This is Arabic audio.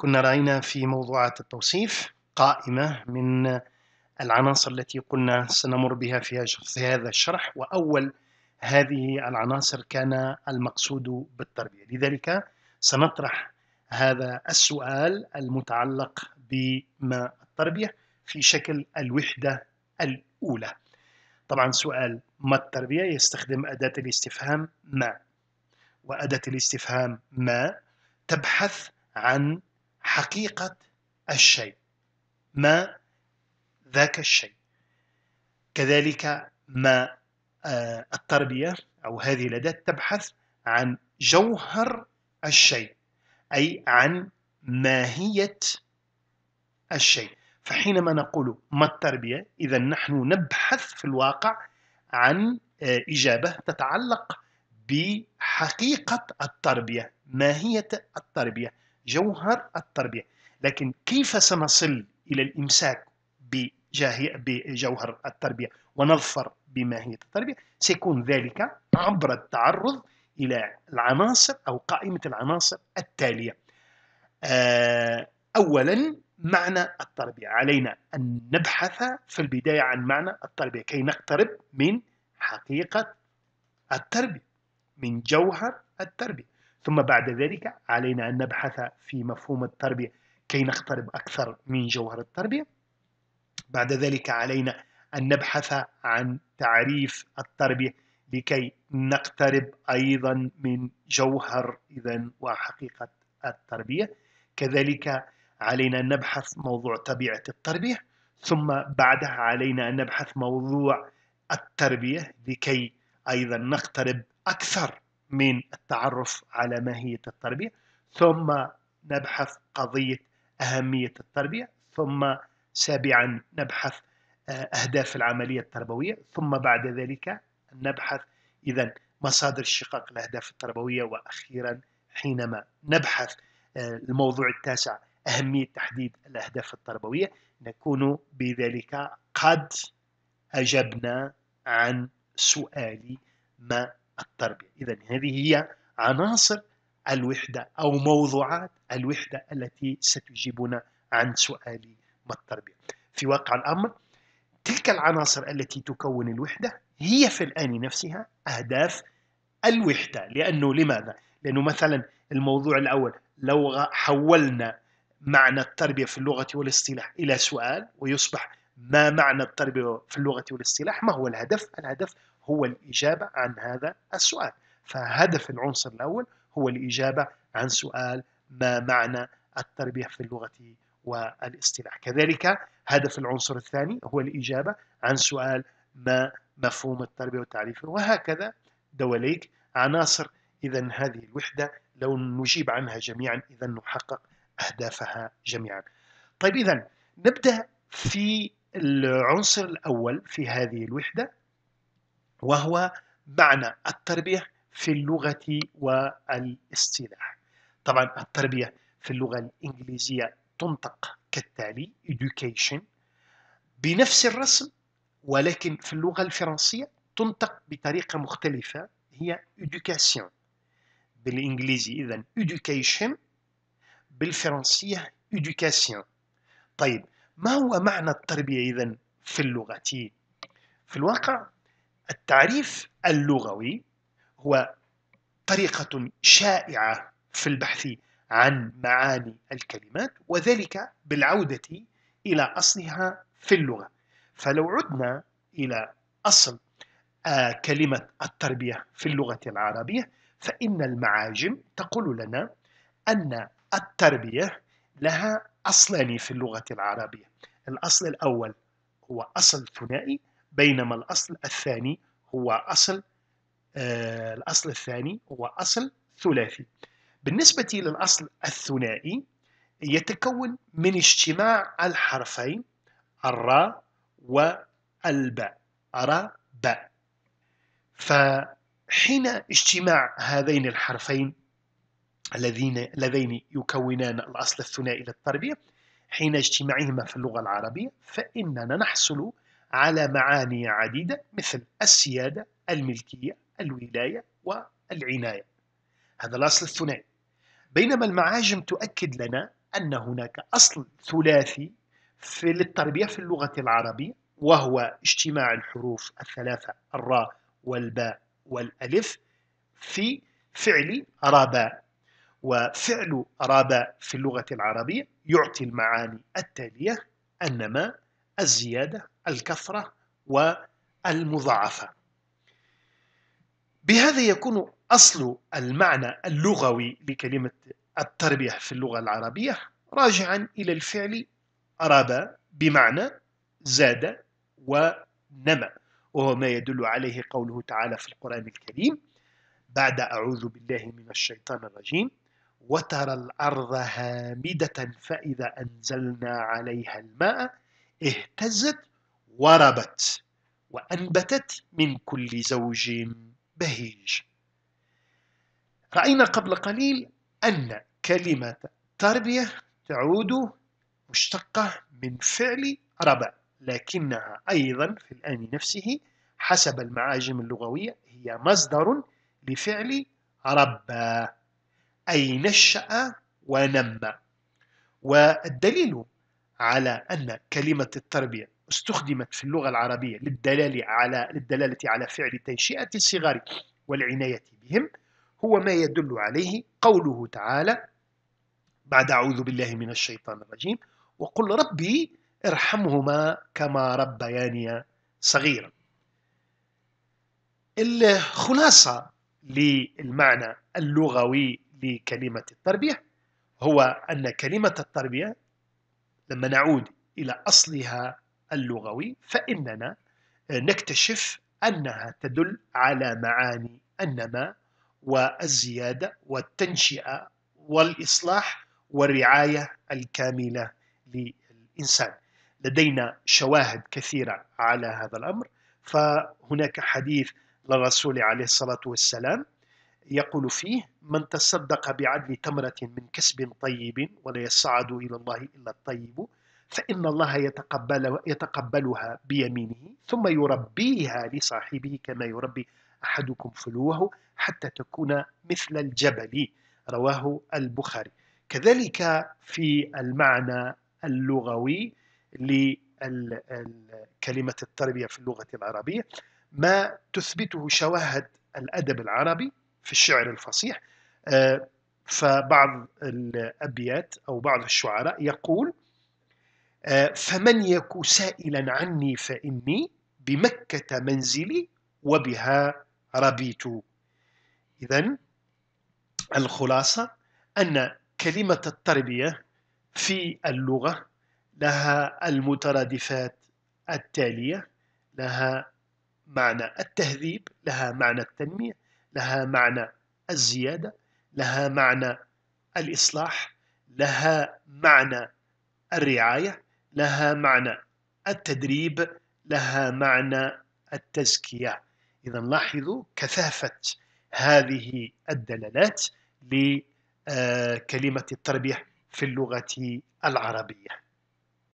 كنا رأينا في موضوعات التوصيف قائمة من العناصر التي قلنا سنمر بها في هذا الشرح وأول هذه العناصر كان المقصود بالتربية لذلك سنطرح هذا السؤال المتعلق بما التربية في شكل الوحدة الأولى طبعا سؤال ما التربية يستخدم أداة الاستفهام ما وأداة الاستفهام ما تبحث عن حقيقة الشيء ما ذاك الشيء كذلك ما آه، التربية أو هذه الأداة تبحث عن جوهر الشيء أي عن ماهية الشيء فحينما نقول ما التربية إذا نحن نبحث في الواقع عن آه، إجابة تتعلق بحقيقة التربية ماهية التربية جوهر التربية لكن كيف سنصل إلى الإمساك بجوهر التربية ونظفر بماهية التربية سيكون ذلك عبر التعرض إلى العناصر أو قائمة العناصر التالية آه، أولا معنى التربية علينا أن نبحث في البداية عن معنى التربية كي نقترب من حقيقة التربية من جوهر التربية ثم بعد ذلك علينا أن نبحث في مفهوم التربية كي نقترب أكثر من جوهر التربية بعد ذلك علينا أن نبحث عن تعريف التربية لكي نقترب أيضا من جوهر إذا وحقيقة التربية كذلك علينا أن نبحث موضوع طبيعة التربية ثم بعدها علينا أن نبحث موضوع التربية لكي أيضا نقترب أكثر من التعرف على ماهية التربية ثم نبحث قضية أهمية التربية ثم سابعا نبحث آه، أهداف العملية التربوية ثم بعد ذلك نبحث إذا مصادر الشقاق الأهداف التربوية وأخيرا حينما نبحث آه، الموضوع التاسع أهمية تحديد الأهداف التربوية نكون بذلك قد أجبنا عن سؤال ما التربية إذا هذه هي عناصر الوحدة أو موضوعات الوحدة التي ستجيبنا عن سؤال ما التربية في واقع الأمر تلك العناصر التي تكون الوحدة هي في الآن نفسها أهداف الوحدة لأنه لماذا؟ لأنه مثلا الموضوع الأول لو حولنا معنى التربية في اللغة والاصطلاح إلى سؤال ويصبح ما معنى التربية في اللغة والاصطلاح ما هو الهدف؟ الهدف هو الإجابة عن هذا السؤال فهدف العنصر الأول هو الإجابة عن سؤال ما معنى التربية في اللغة والاصطلاح كذلك هدف العنصر الثاني هو الإجابة عن سؤال ما مفهوم التربية والتعريف وهكذا دواليك عناصر إذا هذه الوحدة لو نجيب عنها جميعا إذا نحقق أهدافها جميعا طيب إذا نبدأ في العنصر الأول في هذه الوحدة وهو معنى التربية في اللغة والاصطلاح طبعا التربية في اللغة الإنجليزية تنطق كالتالي education بنفس الرسم ولكن في اللغة الفرنسية تنطق بطريقة مختلفة هي education بالإنجليزي إذا education بالفرنسية education طيب ما هو معنى التربية إذا في اللغة؟ في الواقع التعريف اللغوي هو طريقة شائعة في البحث عن معاني الكلمات وذلك بالعودة إلى أصلها في اللغة فلو عدنا إلى أصل آه، كلمة التربية في اللغة العربية فإن المعاجم تقول لنا أن التربية لها أصلان في اللغة العربية الأصل الأول هو أصل ثنائي بينما الأصل الثاني هو أصل آه الأصل الثاني هو أصل ثلاثي بالنسبة للأصل الثنائي يتكون من اجتماع الحرفين الراء والباء أرى باء فحين اجتماع هذين الحرفين الذين اللذين يكونان الأصل الثنائي للتربية حين اجتماعهما في اللغة العربية فإننا نحصل على معاني عديدة مثل السيادة، الملكية، الولاية والعناية. هذا الأصل الثنائي. بينما المعاجم تؤكد لنا أن هناك أصل ثلاثي في للتربية في اللغة العربية وهو اجتماع الحروف الثلاثة الراء والباء والألف في فعل رباء وفعل رباء في اللغة العربية يعطي المعاني التالية أنما الزيادة الكثرة والمضاعفة بهذا يكون أصل المعنى اللغوي لكلمة التربية في اللغة العربية راجعا إلى الفعل ربى بمعنى زاد ونمى وهو ما يدل عليه قوله تعالى في القرآن الكريم بعد أعوذ بالله من الشيطان الرجيم وترى الأرض هامدة فإذا أنزلنا عليها الماء اهتزت وربت وأنبتت من كل زوج بهيج رأينا قبل قليل أن كلمة تربية تعود مشتقة من فعل ربع لكنها أيضا في الآن نفسه حسب المعاجم اللغوية هي مصدر لفعل ربى أي نشأ ونمى والدليل على أن كلمة التربية استخدمت في اللغة العربية للدلالة على للدلالة على فعل تنشئة الصغار والعناية بهم هو ما يدل عليه قوله تعالى بعد أعوذ بالله من الشيطان الرجيم وقل ربي ارحمهما كما ربياني صغيرا الخلاصة للمعنى اللغوي لكلمة التربية هو أن كلمة التربية لما نعود إلى أصلها اللغوي فإننا آه، نكتشف أنها تدل على معاني النماء والزيادة والتنشئة والإصلاح والرعاية الكاملة للإنسان لدينا شواهد كثيرة على هذا الأمر فهناك حديث للرسول عليه الصلاة والسلام يقول فيه من تصدق بعدل تمرة من كسب طيب ولا يصعد إلى الله إلا الطيب فإن الله يتقبل يتقبلها بيمينه ثم يربيها لصاحبه كما يربي أحدكم فلوه حتى تكون مثل الجبل رواه البخاري كذلك في المعنى اللغوي لكلمة التربية في اللغة العربية ما تثبته شواهد الأدب العربي في الشعر الفصيح آه، فبعض الأبيات أو بعض الشعراء يقول آه، فمن يك سائلا عني فإني بمكة منزلي وبها ربيت إذا الخلاصة أن كلمة التربية في اللغة لها المترادفات التالية لها معنى التهذيب لها معنى التنمية لها معنى الزيادة لها معنى الإصلاح لها معنى الرعاية لها معنى التدريب لها معنى التزكية إذا لاحظوا كثافة هذه الدلالات لكلمة آه، التربية في اللغة العربية